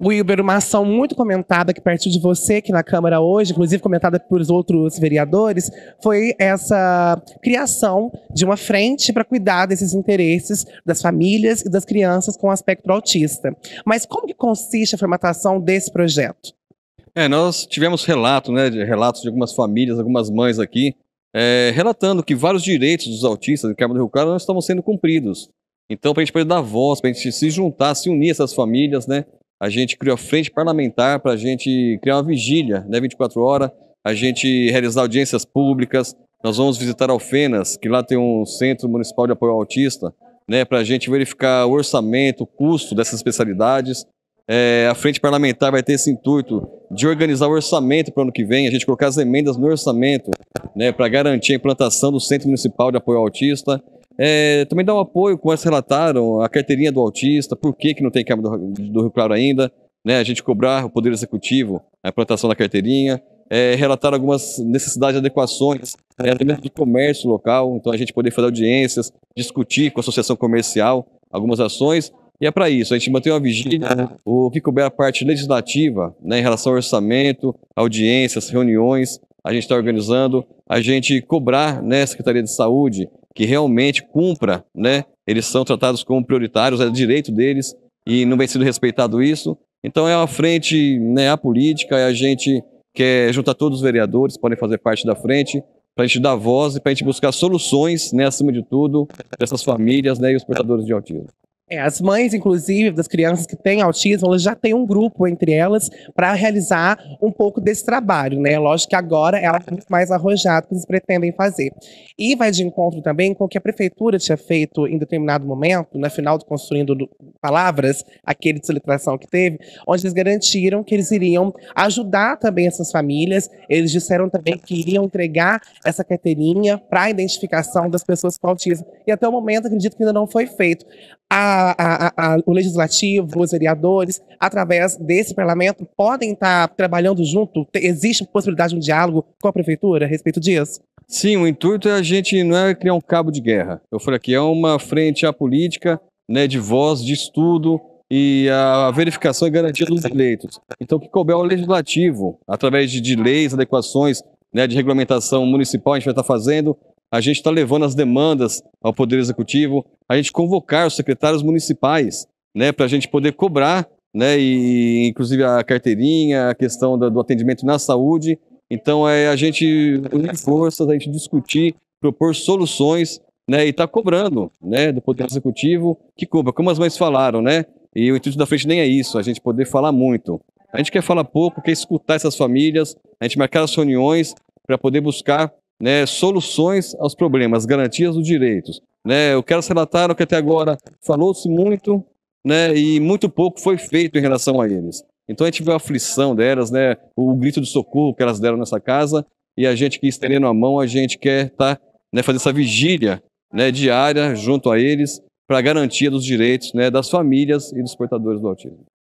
Wilber, uma ação muito comentada que partiu de você aqui na Câmara hoje, inclusive comentada pelos outros vereadores, foi essa criação de uma frente para cuidar desses interesses das famílias e das crianças com aspecto autista. Mas como que consiste a formatação desse projeto? É, nós tivemos relato, né, de relatos de algumas famílias, algumas mães aqui, é, relatando que vários direitos dos autistas em Câmara do Rio Claro não estavam sendo cumpridos. Então, para a gente poder dar voz, para a gente se juntar, se unir essas famílias, né, a gente criou a frente parlamentar para a gente criar uma vigília, né, 24 horas, a gente realizar audiências públicas, nós vamos visitar Alfenas, que lá tem um centro municipal de apoio ao autista, né, para a gente verificar o orçamento, o custo dessas especialidades. É, a frente parlamentar vai ter esse intuito de organizar o orçamento para o ano que vem, a gente colocar as emendas no orçamento, né, para garantir a implantação do Centro Municipal de Apoio ao Autista. É, também dá um apoio, como eles relataram, a carteirinha do autista, por que, que não tem Câmara do, do Rio Claro ainda, né, a gente cobrar o Poder Executivo a implantação da carteirinha, é, relatar algumas necessidades de adequações, é, até mesmo de comércio local, então a gente poder fazer audiências, discutir com a associação comercial algumas ações, e é para isso, a gente mantém uma vigília, o que couber a parte legislativa, né, em relação ao orçamento, audiências, reuniões, a gente está organizando, a gente cobrar né, a Secretaria de Saúde que realmente cumpra, né? Eles são tratados como prioritários, é direito deles e não vem sendo respeitado isso. Então é uma frente, né, a política, a gente quer juntar todos os vereadores, podem fazer parte da frente, para a gente dar voz e para a gente buscar soluções, né, acima de tudo, dessas famílias né, e os portadores de autismo. É, as mães, inclusive, das crianças que têm autismo, elas já têm um grupo entre elas para realizar um pouco desse trabalho, né? Lógico que agora ela é muito mais arrojada que eles pretendem fazer. E vai de encontro também com o que a prefeitura tinha feito em determinado momento, na final do Construindo Palavras, aquele de soletração que teve, onde eles garantiram que eles iriam ajudar também essas famílias, eles disseram também que iriam entregar essa carteirinha para a identificação das pessoas com autismo. E até o momento, acredito que ainda não foi feito a, a, a, o legislativo, os vereadores, através desse parlamento, podem estar trabalhando junto? Existe possibilidade de um diálogo com a prefeitura a respeito disso? Sim, o intuito é a gente não é criar um cabo de guerra. Eu falei aqui, é uma frente à política, né, de voz, de estudo, e a verificação e garantia dos direitos. Então, que couber ao legislativo, através de, de leis, adequações, né, de regulamentação municipal, a gente vai estar fazendo, a gente está levando as demandas ao Poder Executivo, a gente convocar os secretários municipais, né, para a gente poder cobrar, né, e inclusive a carteirinha, a questão do, do atendimento na saúde. Então é a gente unir forças, a gente discutir, propor soluções, né, e está cobrando, né, do Poder Executivo que cobra, como as mães falaram, né. E o intuito da frente nem é isso, a gente poder falar muito. A gente quer falar pouco, quer escutar essas famílias, a gente marcar as reuniões para poder buscar né, soluções aos problemas, garantias dos direitos. Né? Eu quero relatar o que até agora falou-se muito né, e muito pouco foi feito em relação a eles. Então a gente viu a aflição delas, né, o grito de socorro que elas deram nessa casa e a gente que estendendo a mão, a gente quer tá, né, fazer essa vigília né, diária junto a eles para a garantia dos direitos né, das famílias e dos portadores do autismo.